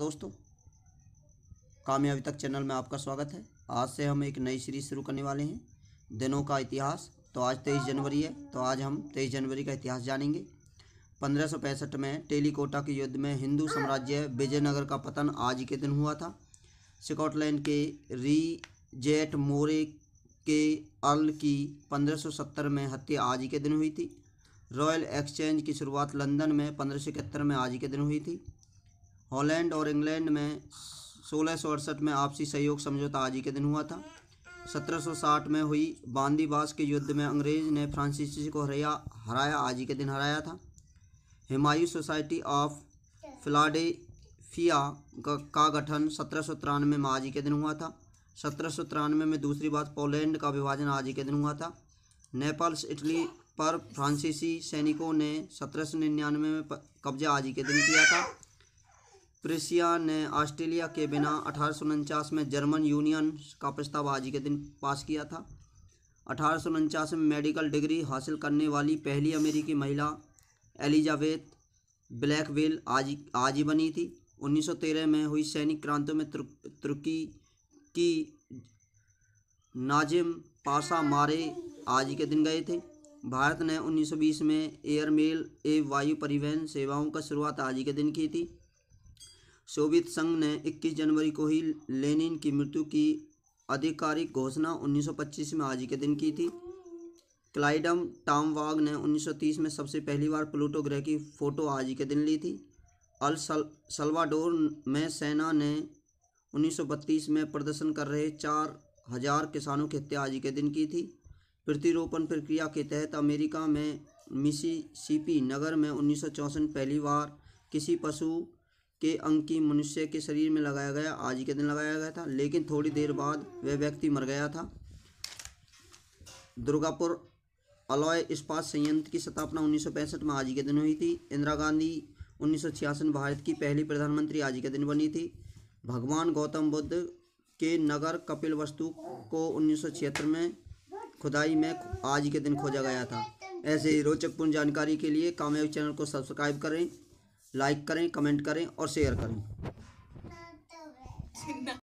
दोस्तों कामयाबी तक चैनल में आपका स्वागत है आज से हम एक नई सीरीज शुरू करने वाले हैं दिनों का इतिहास तो आज तेईस जनवरी है तो आज हम तेईस जनवरी का इतिहास जानेंगे पंद्रह में टेलीकोटा के युद्ध में हिंदू साम्राज्य विजयनगर का पतन आज के दिन हुआ था स्कॉटलैंड के री जेट मोरे के अर्ल की 1570 में हत्या आज के दिन हुई थी रॉयल एक्सचेंज की शुरुआत लंदन में पंद्रह में आज के दिन हुई थी हॉलैंड और इंग्लैंड में सोलह में आपसी सहयोग समझौता आज ही के दिन हुआ था 1760 में हुई बांदीबास के युद्ध में अंग्रेज ने फ्रांसीसी को हराया हराया आज ही के दिन हराया था हिमायू सोसाइटी ऑफ फिलाडेफिया का गठन सत्रह में आज ही के दिन हुआ था सत्रह में दूसरी बात पोलैंड का विभाजन आज ही के दिन हुआ था नेपल्स इटली पर फ्रांसीसी सैनिकों ने सत्रह में कब्जा आज ही के दिन किया था प्रेसिया ने ऑस्ट्रेलिया के बिना अठारह में जर्मन यूनियन का प्रस्ताव आज के दिन पास किया था अठारह में मेडिकल डिग्री हासिल करने वाली पहली अमेरिकी महिला एलिजाबेथ ब्लैकवेल आज आज ही बनी थी 1913 में हुई सैनिक क्रांतियों में तुर्की की नाजिम पासा मारे आज के दिन गए थे भारत ने 1920 में एयरमेल एवं वायु परिवहन सेवाओं का शुरुआत आज के दिन की थी सोवियत संघ ने 21 जनवरी को ही लेनिन की मृत्यु की आधिकारिक घोषणा 1925 में आज के दिन की थी क्लाइडम टामवाग ने 1930 में सबसे पहली बार प्लूटो ग्रह की फ़ोटो आज के दिन ली थी अल सल, में सेना ने 1932 में प्रदर्शन कर रहे चार हजार किसानों की हत्या आज के दिन की थी प्रतिरोपण प्रक्रिया के तहत अमेरिका में मिसी नगर में उन्नीस पहली बार किसी पशु के अंग की मनुष्य के शरीर में लगाया गया आज के दिन लगाया गया था लेकिन थोड़ी देर बाद वह व्यक्ति मर गया था दुर्गापुर अलॉय इस्पात संयंत्र की स्थापना उन्नीस में आज के दिन हुई थी इंदिरा गांधी उन्नीस में भारत की पहली प्रधानमंत्री आज के दिन बनी थी भगवान गौतम बुद्ध के नगर कपिल वस्तु को उन्नीस में खुदाई में आज के दिन खोजा गया था ऐसे ही रोचकपूर्ण जानकारी के लिए कामयाब चैनल को सब्सक्राइब करें लाइक करें कमेंट करें और शेयर करें